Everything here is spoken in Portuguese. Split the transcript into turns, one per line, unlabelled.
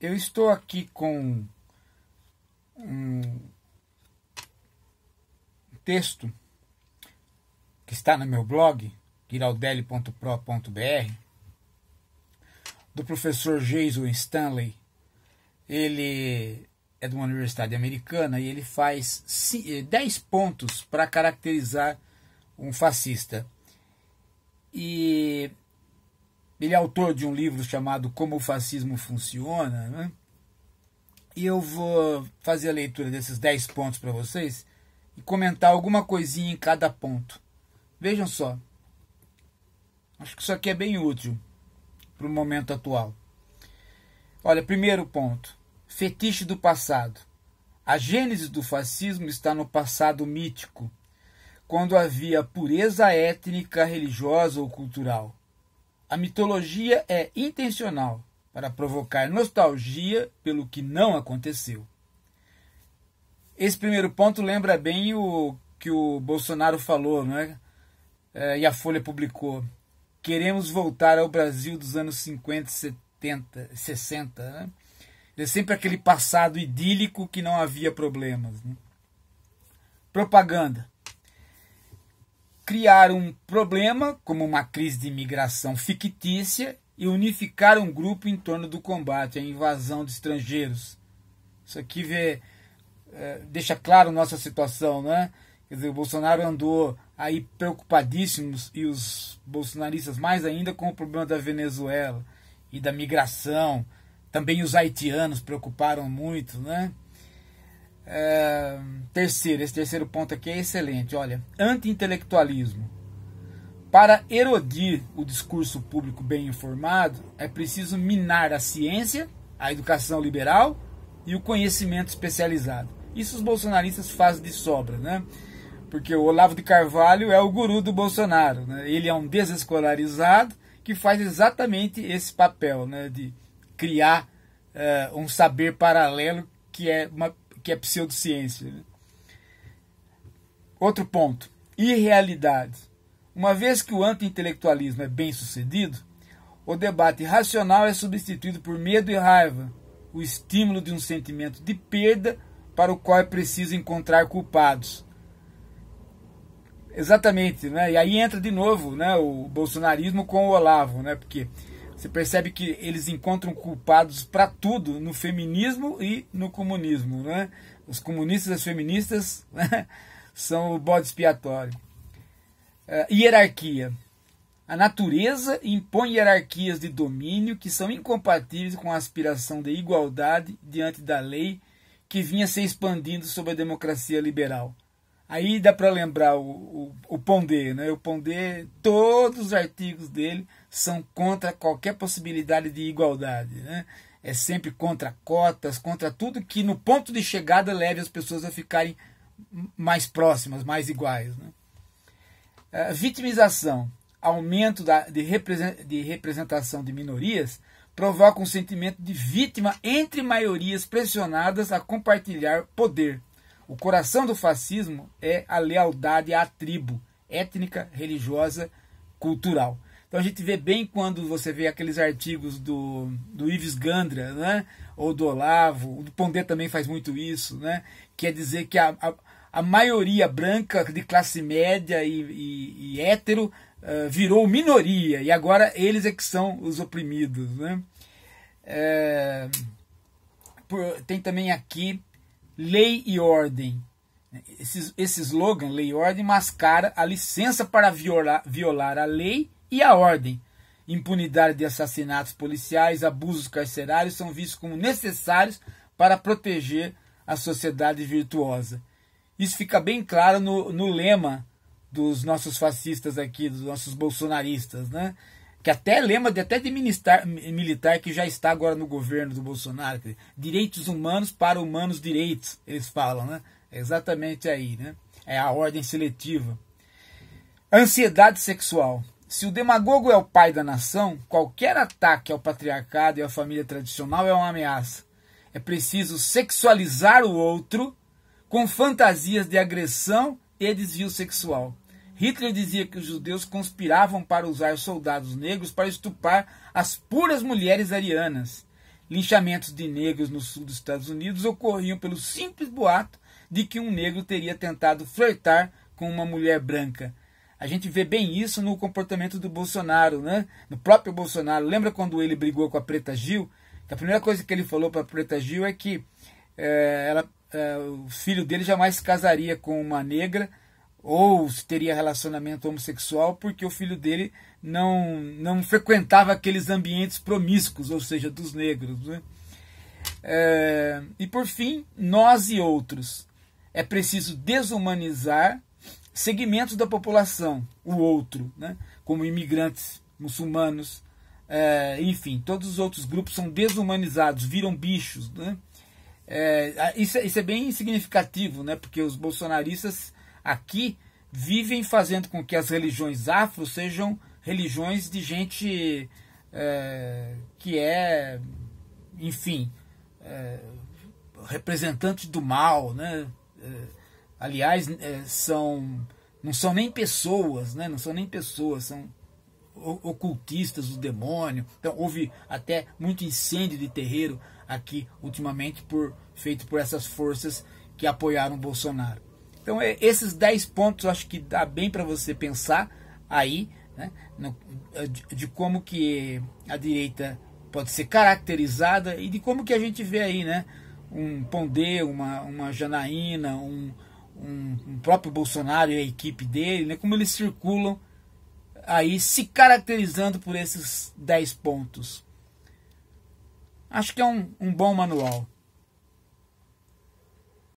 eu estou aqui com um texto que está no meu blog, giraldeli.pro.br do professor Jason Stanley. Ele é de uma universidade americana e ele faz 10 eh, pontos para caracterizar um fascista. Ele é autor de um livro chamado Como o Fascismo Funciona. Né? E eu vou fazer a leitura desses 10 pontos para vocês e comentar alguma coisinha em cada ponto. Vejam só. Acho que isso aqui é bem útil para o momento atual. Olha, primeiro ponto: fetiche do passado. A gênese do fascismo está no passado mítico, quando havia pureza étnica, religiosa ou cultural. A mitologia é intencional para provocar nostalgia pelo que não aconteceu. Esse primeiro ponto lembra bem o que o Bolsonaro falou, né? É, e a Folha publicou. Queremos voltar ao Brasil dos anos 50, 70, 60, né? É sempre aquele passado idílico que não havia problemas. Né? Propaganda criar um problema, como uma crise de imigração fictícia, e unificar um grupo em torno do combate à invasão de estrangeiros. Isso aqui vê, é, deixa claro nossa situação, né? Quer dizer, o Bolsonaro andou aí preocupadíssimos, e os bolsonaristas mais ainda, com o problema da Venezuela e da migração. Também os haitianos preocuparam muito, né? É, terceiro, esse terceiro ponto aqui é excelente. Olha, anti-intelectualismo. Para erodir o discurso público bem informado, é preciso minar a ciência, a educação liberal e o conhecimento especializado. Isso os bolsonaristas fazem de sobra, né? Porque o Olavo de Carvalho é o guru do Bolsonaro. Né? Ele é um desescolarizado que faz exatamente esse papel, né? De criar uh, um saber paralelo que é uma que é pseudociência. Né? Outro ponto: irrealidade. Uma vez que o anti-intelectualismo é bem sucedido, o debate racional é substituído por medo e raiva, o estímulo de um sentimento de perda para o qual é preciso encontrar culpados. Exatamente, né? E aí entra de novo né, o bolsonarismo com o Olavo, né? Porque você percebe que eles encontram culpados para tudo no feminismo e no comunismo. Né? Os comunistas e as feministas né? são o bode expiatório. Uh, hierarquia. A natureza impõe hierarquias de domínio que são incompatíveis com a aspiração de igualdade diante da lei que vinha se expandindo sobre a democracia liberal. Aí dá para lembrar o, o, o Pondé, né? O Pondé, todos os artigos dele são contra qualquer possibilidade de igualdade. Né? É sempre contra cotas, contra tudo que no ponto de chegada leve as pessoas a ficarem mais próximas, mais iguais. Né? Uh, vitimização, aumento da, de, de representação de minorias, provoca um sentimento de vítima entre maiorias pressionadas a compartilhar poder. O coração do fascismo é a lealdade à tribo étnica, religiosa, cultural. Então a gente vê bem quando você vê aqueles artigos do, do Ives Gandra, né? ou do Olavo, o do Pondé também faz muito isso, né? quer é dizer que a, a, a maioria branca de classe média e, e, e hétero uh, virou minoria, e agora eles é que são os oprimidos. Né? É, por, tem também aqui lei e ordem. Esse, esse slogan, lei e ordem, mascara a licença para violar, violar a lei e a ordem. Impunidade de assassinatos policiais, abusos carcerários são vistos como necessários para proteger a sociedade virtuosa. Isso fica bem claro no, no lema dos nossos fascistas aqui, dos nossos bolsonaristas, né? Que até lema de, até de militar, militar que já está agora no governo do Bolsonaro. Direitos humanos para humanos direitos, eles falam, né? É exatamente aí, né? É a ordem seletiva. Ansiedade sexual. Se o demagogo é o pai da nação, qualquer ataque ao patriarcado e à família tradicional é uma ameaça. É preciso sexualizar o outro com fantasias de agressão e desvio sexual. Hitler dizia que os judeus conspiravam para usar soldados negros para estuprar as puras mulheres arianas. Linchamentos de negros no sul dos Estados Unidos ocorriam pelo simples boato de que um negro teria tentado flertar com uma mulher branca. A gente vê bem isso no comportamento do Bolsonaro, né? No próprio Bolsonaro. Lembra quando ele brigou com a Preta Gil? Que a primeira coisa que ele falou para a Preta Gil é que é, ela, é, o filho dele jamais casaria com uma negra ou teria relacionamento homossexual porque o filho dele não, não frequentava aqueles ambientes promíscuos, ou seja, dos negros. Né? É, e por fim, nós e outros. É preciso desumanizar segmentos da população, o outro, né? como imigrantes, muçulmanos, é, enfim, todos os outros grupos são desumanizados, viram bichos. Né? É, isso, é, isso, é bem significativo, né? porque os bolsonaristas aqui vivem fazendo com que as religiões afro sejam religiões de gente é, que é, enfim, é, representante do mal, né? É, Aliás, eh, são não são nem pessoas, né? Não são nem pessoas, são ocultistas do demônio. Então houve até muito incêndio de terreiro aqui ultimamente por feito por essas forças que apoiaram Bolsonaro. Então é, esses 10 pontos eu acho que dá bem para você pensar aí, né? No, eh, de, de como que a direita pode ser caracterizada e de como que a gente vê aí, né? Um Pondé, uma, uma Janaína, um, um, um próprio Bolsonaro e a equipe dele, né, como eles circulam aí se caracterizando por esses 10 pontos. Acho que é um, um bom manual.